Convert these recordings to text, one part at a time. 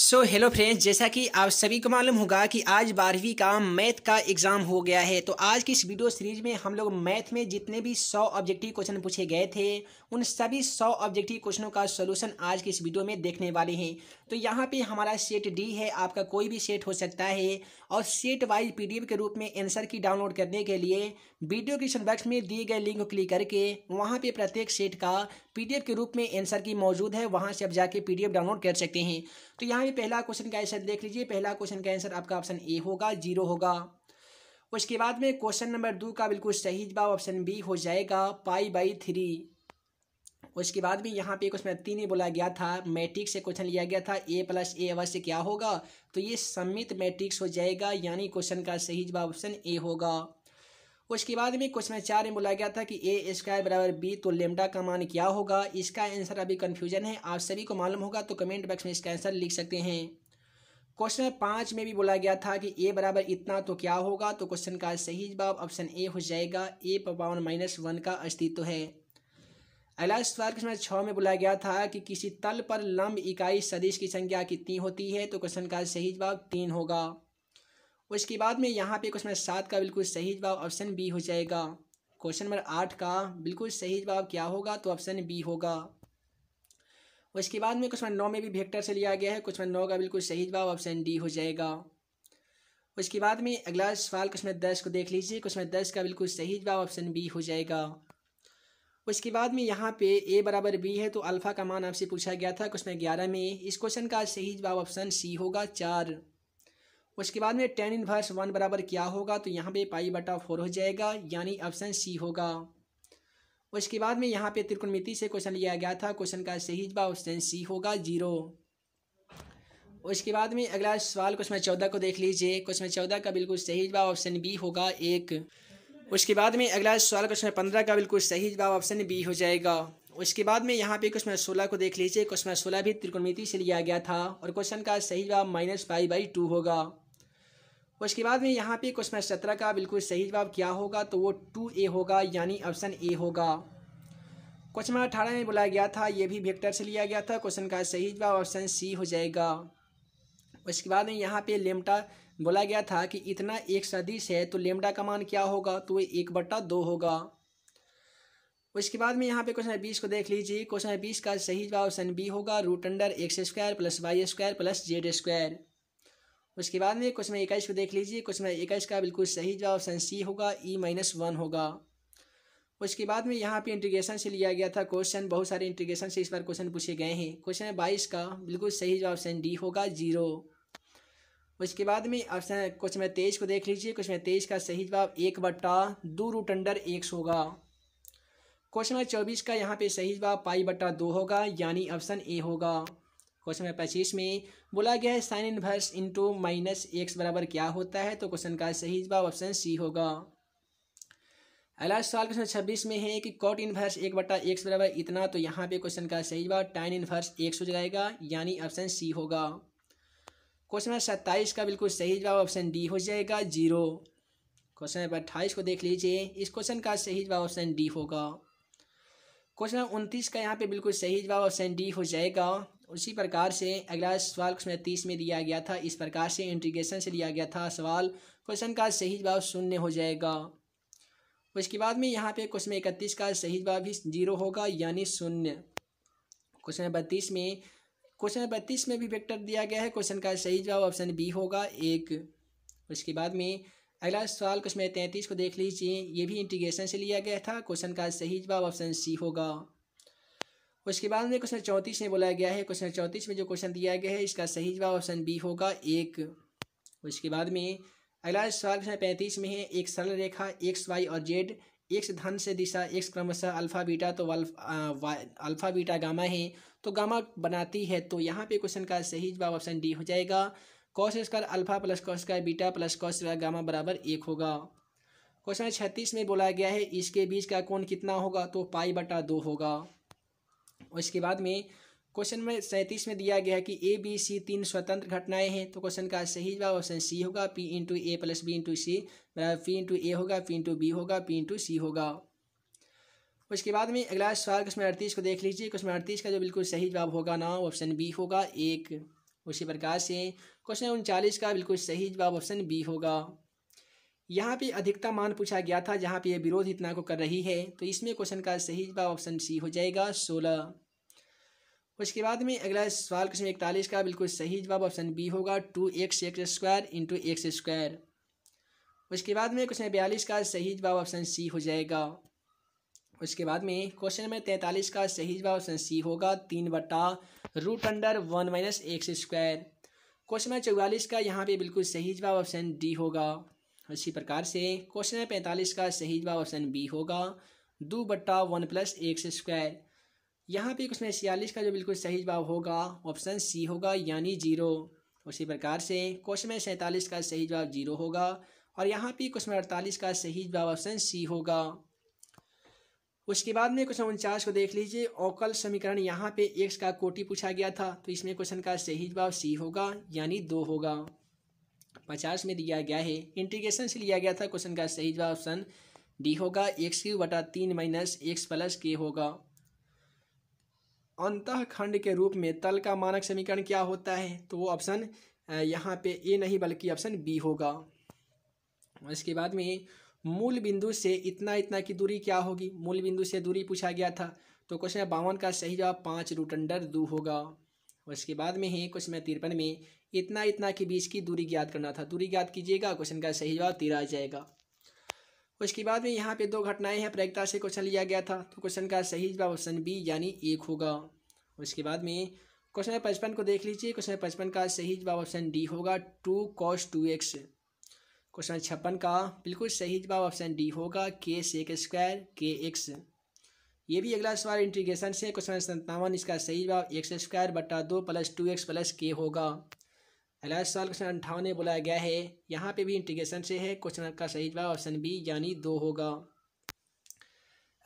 so hello friends जैसा कि आप सभी को मालूम होगा कि आज बारहवीं का मैथ का एग्ज़ाम हो गया है तो आज की इस वीडियो सीरीज में हम लोग मैथ में जितने भी सौ ऑब्जेक्टिव क्वेश्चन पूछे गए थे उन सभी सौ ऑब्जेक्टिव क्वेश्चनों का सोल्यूशन आज की इस वीडियो में देखने वाले हैं तो यहाँ पे हमारा सेट डी है आपका कोई भी सेट हो सकता है और सेट वाइज पी के रूप में एंसर की डाउनलोड करने के लिए वीडियो क्वेश्चन बॉक्स में दिए गए लिंक को क्लिक करके वहाँ पर प्रत्येक सेट का पी के रूप में एंसर की मौजूद है वहाँ से आप जाके पी डाउनलोड कर सकते हैं तो यहाँ ये पहला क्वेश्चन का आंसर देख लीजिए पहला क्वेश्चन का आंसर आपका ऑप्शन ए होगा जीरो होगा उसके बाद में क्वेश्चन नंबर दो का बिल्कुल सही जवाब ऑप्शन बी हो जाएगा पाई बाई थ्री उसके बाद भी यहाँ पे क्वेश्चन तीन ही बोला गया था मैट्रिक्स से क्वेश्चन लिया गया था ए प्लस ए अवश्य क्या होगा तो ये सम्मित मैट्रिक्स हो जाएगा यानी क्वेश्चन का सही जवाब ऑप्शन ए होगा उसके बाद में क्वेश्चन चार में बोला गया था कि ए स्क्वायर बराबर बी तो लेमडा का मान क्या होगा इसका आंसर अभी कन्फ्यूजन है आप सभी को मालूम होगा तो कमेंट बॉक्स में इसका आंसर लिख सकते हैं क्वेश्चन पाँच में भी बोला गया था कि ए बराबर इतना तो क्या होगा तो क्वेश्चन का सही जवाब ऑप्शन ए हो जाएगा ए पावन माइनस वन का अस्तित्व है अगला सवाल क्वेश्चन छः में बोला गया था कि किसी तल पर लंब इकाई सदिश की संख्या कितनी होती है तो क्वेश्चन का सही जवाब तीन होगा उसके बाद में यहाँ पे क्वेश्चन नंबर सात का बिल्कुल सही जवाब ऑप्शन बी हो जाएगा क्वेश्चन नंबर आठ का बिल्कुल सही जवाब क्या होगा तो ऑप्शन बी होगा उसके बाद में क्वेश्चन नौ में भी वेक्टर से लिया गया है क्वेश्चन नंबर नौ का बिल्कुल सही जवाब ऑप्शन डी हो जाएगा उसके बाद में अगला सवाल क्वेश्चन दस को देख लीजिए क्वेश्चन दस का बिल्कुल सही जवाब ऑप्शन बी हो जाएगा उसके बाद में यहाँ पे ए बराबर बी है तो अल्फा का मान आपसे पूछा गया था क्वेश्चन ग्यारह में इस क्वेश्चन का सही जवाब ऑप्शन सी होगा चार उसके बाद में टेन इनवर्स वन बराबर क्या होगा तो यहाँ पे पाई बटा फोर हो जाएगा यानी ऑप्शन सी होगा उसके बाद में यहाँ पे मिति से क्वेश्चन लिया गया था क्वेश्चन का सही जवाब ऑप्शन सी होगा जीरो उसके बाद में अगला सवाल क्वेश्चन चौदह को देख लीजिए क्वेश्चन चौदह का बिल्कुल सही जवाब ऑप्शन बी होगा एक उसके बाद में अगला सवाल क्वेश्चन पंद्रह का बिल्कुल सही जवाब ऑप्शन बी हो जाएगा उसके बाद में यहाँ पे क्वेश्चन सोलह को देख लीजिए क्वेश्चन सोलह भी त्रिकोणमिति से लिया गया था और क्वेश्चन का सही जवाब माइनस फाइव बाई टू होगा उसके बाद में यहाँ पे क्वेश्चन सत्रह का बिल्कुल सही जवाब क्या होगा तो वो टू ए होगा यानी ऑप्शन ए होगा क्वेश्चन नंबर अठारह में बोला गया था ये भी वेक्टर से लिया गया था क्वेश्चन का सही जवाब ऑप्शन सी हो जाएगा उसके बाद में यहाँ पे लेमटा बोला गया था कि इतना एक सदिश है तो लेमडा का मान क्या होगा तो वो एक बट्टा दो होगा उसके बाद में यहाँ पे क्वेश्चन बीस को देख लीजिए क्वेश्चन बीस का सही जवाब ऑप्शन बी होगा root under X square plus Y square plus Z square उसके बाद में क्वेश्चन इक्कीस को देख लीजिए क्वेश्चन इक्कीस का बिल्कुल सही जवाब ऑप्शन सी होगा ई माइनस वन होगा उसके बाद में यहाँ पे इंटीग्रेशन से लिया गया था क्वेश्चन बहुत सारे इंटीग्रेशन से इस बार क्वेश्चन पूछे गए हैं क्वेश्चन नंबर बाईस का बिल्कुल सही जवाब ऑप्शन डी होगा जीरो उसके बाद में ऑप्शन क्वेश्चन नंबर तेईस को देख लीजिए क्वेश्चन नंबर तेईस का सही जवाब एक बट्टा दो रूट अंडर एक्स होगा क्वेश्चन नंबर चौबीस का यहाँ पे सही जवाब पाई बट्टा दो होगा यानी ऑप्शन ए होगा क्वेश्चन नंबर पच्चीस में बोला गया है sine inverse into minus X बराबर क्या होता है तो क्वेश्चन का सही जवाब ऑप्शन सी होगा अगला सवाल क्वेश्चन छब्बीस में है कि कॉट इनवर्स एक बटा एक्स बराबर इतना तो यहाँ पे क्वेश्चन का सही जवाब टाइन इनवर्स एक्स हो जाएगा यानी ऑप्शन सी होगा क्वेश्चन नंबर सत्ताईस का बिल्कुल सही जवाब ऑप्शन डी हो जाएगा जीरो क्वेश्चन नंबर अट्ठाईस को देख लीजिए इस क्वेश्चन का सही जवाब ऑप्शन डी होगा क्वेश्चन नंबर उनतीस का यहाँ पे बिल्कुल सही जवाब ऑप्शन डी हो जाएगा उसी प्रकार से अगला सवाल क्वेश्चन तीस में दिया गया था इस प्रकार से इंटीग्रेशन से लिया गया था सवाल क्वेश्चन का सही जवाब शून्य हो जाएगा उसके बाद में यहाँ पे क्वेश्चन इकतीस का सही जवाब भी जीरो होगा यानी शून्य क्वेश्चन बत्तीस में क्वेश्चन बत्तीस में भी वेक्टर दिया गया है क्वेश्चन का सही जवाब ऑप्शन बी होगा एक उसके बाद में अगला सवाल क्वेश्चन तैंतीस को देख लीजिए ये भी इंटीग्रेशन से लिया गया था क्वेश्चन का सही जवाब ऑप्शन सी होगा उसके बाद में क्वेश्चन चौंतीस में बोला गया है क्वेश्चन चौंतीस में जो क्वेश्चन दिया गया है इसका सही जवाब ऑप्शन बी होगा एक उसके बाद में अगला सवाल क्वेश्चन पैंतीस में है एक सरल रेखा एक्स वाई और जेड एक्स धन से दिशा एक्स क्रमशः अल्फा बीटा तो अल्फा बीटा गामा है तो गामा बनाती है तो यहाँ पे क्वेश्चन का सही जवाब ऑप्शन डी हो जाएगा cos square alpha plus cos square beta plus cos square gamma बराबर एक होगा क्वेश्चन छत्तीस में बोला गया है इसके बीच का कोण कितना होगा तो पाई बटा दो होगा और इसके बाद में क्वेश्चन नंबर सैंतीस में दिया गया है कि ए बी सी तीन स्वतंत्र घटनाएं हैं तो क्वेश्चन का सही जवाब ऑप्शन सी होगा P into A plus B into C P into A होगा पी इंटू बी होगा पी इंटू सी होगा उसके बाद में अगला सवाल क्वेश्चन अड़तीस को देख लीजिए क्वेश्चन अड़तीस का जो बिल्कुल सही जवाब होगा ना ऑप्शन बी होगा एक उसी प्रकार से क्वेश्चन उनचालीस का बिल्कुल सही जवाब ऑप्शन बी होगा यहाँ पे अधिकता मान पूछा गया था जहाँ पे यह विरोध इतना को कर रही है तो इसमें क्वेश्चन का सही जवाब ऑप्शन सी हो जाएगा सोलह उसके बाद में अगला सवाल क्वेश्चन इकतालीस का बिल्कुल सही जवाब ऑप्शन बी होगा two X X square into X square उसके बाद में क्वेश्चन बयालीस का सही जवाब ऑप्शन सी हो जाएगा उसके बाद में क्वेश्चन नंबर तैंतालीस का सही जवाब ऑप्शन सी होगा तीन बटा root under one minus X square question number चौवालीस का यहाँ पे बिल्कुल सही जवाब ऑप्शन डी होगा इसी प्रकार से क्वेश्चन है पैंतालीस का सही जवाब ऑप्शन बी होगा दो बट्टा वन प्लस एक्स स्क्वायर यहाँ पे क्वेश्चन छियालीस का जो बिल्कुल सही जवाब होगा ऑप्शन सी होगा यानी जीरो उसी प्रकार से क्वेश्चन में सैंतालीस का सही जवाब जीरो होगा और यहाँ पे क्वेश्चन अड़तालीस का सही जवाब ऑप्शन सी होगा उसके बाद में क्वेश्चन उनचास को देख लीजिए ओकल समीकरण यहाँ पे एक्स का कोटि पूछा गया था तो इसमें क्वेश्चन का सही जवाब सी होगा यानी दो होगा पचास में दिया गया है इंटीग्रेशन से लिया गया था क्वेश्चन का सही जवाब ऑप्शन डी होगा एक्स क्यू बटा तीन माइनस एक्स प्लस के होगा अंतखंड के रूप में तल का मानक समीकरण क्या होता है तो वो ऑप्शन यहाँ पे ए नहीं बल्कि ऑप्शन बी होगा इसके बाद में मूल बिंदु से इतना इतना की दूरी क्या होगी मूल बिंदु से दूरी पूछा गया था तो क्वेश्चन बावन का सही जवाब पाँच रूट अंडर दो होगा उसके बाद में ही क्वेश्चन में तिरपन में इतना इतना के बीच की दूरी ज्ञात करना था दूरी ज्ञात कीजिएगा क्वेश्चन का सही जवाब तीर आ जाएगा उसके बाद में यहाँ पे दो घटनाएं हैं प्रयोगता से क्वेश्चन लिया गया था तो क्वेश्चन का सही जवाब ऑप्शन बी यानी एक होगा उसके बाद में क्वेश्चन नंबर पचपन को देख लीजिए क्वेश्चन नंबर पचपन का सही जवाब ऑप्शन डी होगा two cos two X question छप्पन का बिल्कुल सही जवाब ऑप्शन डी होगा के सेक स्क्वायर के एक्स ये भी अगला सवाल इंटीग्रेशन से क्वेश्चन संतावन इसका सही जवाब एक्स स्क्वायर बटा दो plus two x plus K होगा अगला सवाल क्वेश्चन अंठावन में बोला गया है यहाँ पे भी इंटीग्रेशन से है क्वेश्चन का सही जवाब ऑप्शन बी यानी दो होगा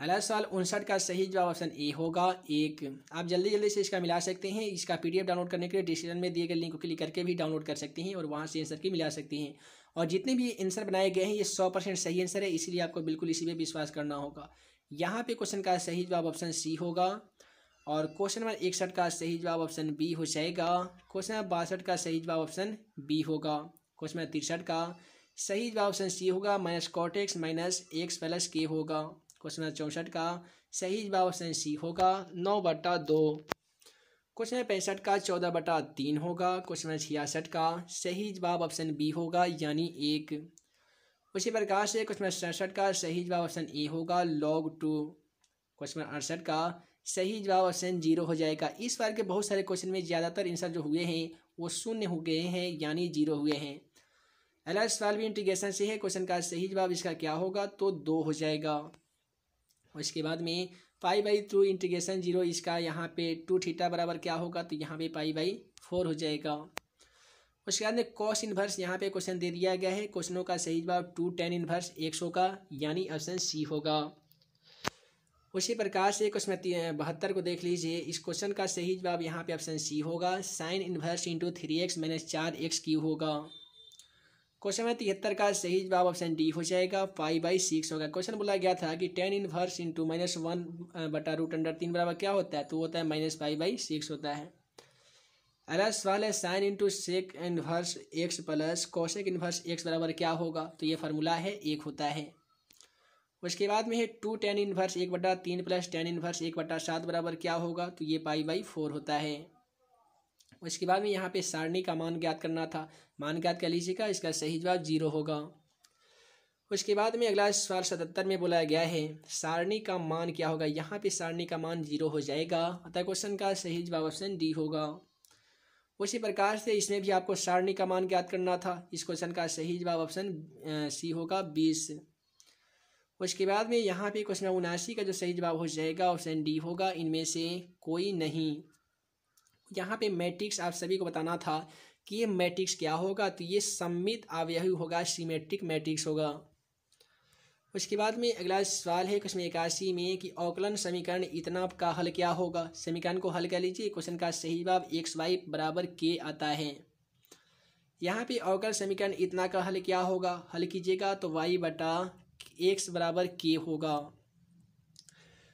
अगला सवाल उनसठ का सही जवाब ऑप्शन ए होगा एक आप जल्दी जल्दी से इसका मिला सकते हैं इसका पी डाउनलोड करने के लिए डिस्क्रिप्शन में दिए गए लिंक को क्लिक करके भी डाउनलोड कर सकते हैं और वहाँ से आंसर की मिला सकते हैं और जितने भी आंसर बनाए गए हैं ये सौ परसेंट सही आंसर है इसीलिए आपको बिल्कुल इसी पर विश्वास करना होगा यहाँ पे क्वेश्चन का सही जवाब ऑप्शन सी होगा और क्वेश्चन नंबर इकसठ का सही जवाब ऑप्शन बी हो जाएगा क्वेश्चन नंबर बासठ का सही जवाब ऑप्शन बी होगा क्वेश्चन नंबर तिरसठ का सही जवाब ऑप्शन सी होगा minus cot X minus X plus K होगा क्वेश्चन नंबर चौंसठ का सही जवाब ऑप्शन सी होगा नौ बट्टा दो क्वेश्चन नंबर पैंसठ का चौदह बटा तीन होगा क्वेश्चन नंबर छियासठ का सही जवाब ऑप्शन बी होगा यानी एक उसी प्रकार से क्वेश्चन सड़सठ का सही जवाब ऑप्शन ए होगा लॉग टू क्वेश्चन अड़सठ का सही जवाब ऑप्शन जीरो हो जाएगा इस बार के बहुत सारे क्वेश्चन में ज़्यादातर आंसर जो हुए हैं वो शून्य हो गए हैं यानी जीरो हुए हैं अगला सवाल भी इंटीग्रेशन से है क्वेश्चन का सही जवाब इसका क्या होगा तो दो हो जाएगा उसके बाद में pi by two integration zero इसका यहाँ पे टू थीटा बराबर क्या होगा तो यहाँ पे पाई बाई फोर हो जाएगा उसके बाद में कॉस इन्वर्स यहाँ पे क्वेश्चन दे दिया गया है क्वेश्चनों का सही जवाब टू टेन इन्वर्स एक सौ का यानी ऑप्शन सी होगा उसी प्रकार से क्वेश्चन बहत्तर को देख लीजिए इस क्वेश्चन का सही जवाब यहाँ पे ऑप्शन सी होगा sine inverse into three X minus चार एक्स की होगा क्वेश्चन में तिहत्तर का सही जवाब ऑप्शन डी हो जाएगा फाइव बाई सिक्स होगा क्वेश्चन बोला गया था कि tan inverse into minus one बटा रूट अंडर तीन बराबर क्या होता है तो होता है माइनस फाइव बाई सिक्स होता है सवाल वाले sine into sec inverse X plus cosec inverse X बराबर क्या होगा तो ये फार्मूला है एक होता है उसके बाद में है टू टेन इनवर्स एक बटा तीन प्लस टेन इनवर्स एक बटा सात बराबर क्या होगा तो ये पाई बाई फोर होता है उसके बाद में यहाँ पे सारणी का मान ज्ञात करना था मान ज्ञात कर लीजिएगा इसका सही जवाब जीरो होगा उसके बाद में अगला सवाल सतहत्तर में बोला गया है सारणी का मान क्या होगा यहाँ पे सारणी का मान जीरो हो जाएगा अतः क्वेश्चन का सही जवाब ऑप्शन डी होगा उसी प्रकार से इसमें भी आपको सारणी का मान ज्ञात करना था इस क्वेश्चन का सही जवाब ऑप्शन सी होगा बीस उसके बाद में यहाँ पे क्वेश्चन उनासी का जो सही जवाब हो जाएगा ऑप्शन डी होगा इनमें से कोई नहीं यहाँ पे मैट्रिक्स आप सभी को बताना था कि ये मैट्रिक्स क्या होगा तो ये सम्मित आवयवी होगा सीमेट्रिक मैट्रिक्स होगा उसके बाद में अगला सवाल है क्वेश्चन इक्यासी में कि औकलन समीकरण इतना का हल क्या होगा समीकरण को हल कर लीजिए क्वेश्चन का सही जवाब एक्स वाई बराबर के आता है यहाँ पे अवकल समीकरण इतना का हल क्या होगा हल कीजिएगा तो वाई बटा एक्स बराबर के होगा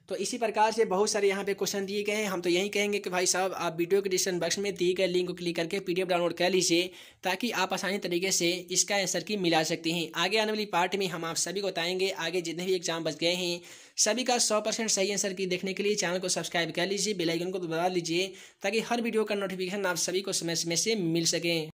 तो इसी प्रकार से बहुत सारे यहाँ पे क्वेश्चन दिए गए हैं हम तो यही कहेंगे कि भाई साहब आप वीडियो के डिस्क्रिप्शन बॉक्स में दिए गए लिंक को क्लिक करके पी डाउनलोड कर लीजिए ताकि आप आसानी तरीके से इसका आंसर की मिला सकते हैं आगे आने वाली पार्ट में हम आप सभी को बताएंगे आगे जितने भी एग्जाम बच गए हैं सभी का सौ परसेंट सही आंसर की देखने के लिए चैनल को सब्सक्राइब कर लीजिए बेलाइकन को दबा लीजिए ताकि हर वीडियो का नोटिफिकेशन आप सभी को समय समय से मिल सके